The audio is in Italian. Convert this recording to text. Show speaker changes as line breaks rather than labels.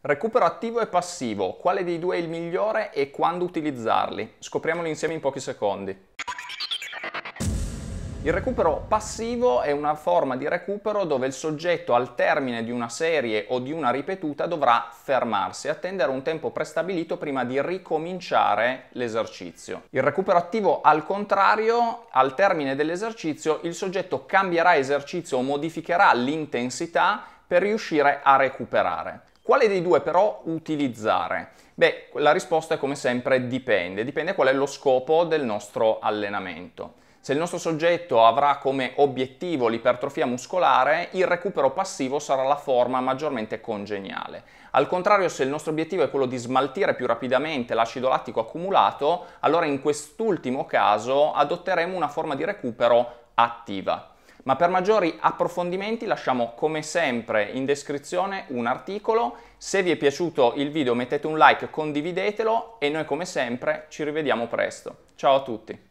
Recupero attivo e passivo, quale dei due è il migliore e quando utilizzarli? Scopriamolo insieme in pochi secondi. Il recupero passivo è una forma di recupero dove il soggetto al termine di una serie o di una ripetuta dovrà fermarsi, attendere un tempo prestabilito prima di ricominciare l'esercizio. Il recupero attivo al contrario, al termine dell'esercizio il soggetto cambierà esercizio o modificherà l'intensità per riuscire a recuperare. Quale dei due però utilizzare? Beh, la risposta è come sempre dipende, dipende qual è lo scopo del nostro allenamento. Se il nostro soggetto avrà come obiettivo l'ipertrofia muscolare, il recupero passivo sarà la forma maggiormente congeniale. Al contrario, se il nostro obiettivo è quello di smaltire più rapidamente l'acido lattico accumulato, allora in quest'ultimo caso adotteremo una forma di recupero attiva. Ma per maggiori approfondimenti lasciamo come sempre in descrizione un articolo. Se vi è piaciuto il video mettete un like, condividetelo e noi come sempre ci rivediamo presto. Ciao a tutti!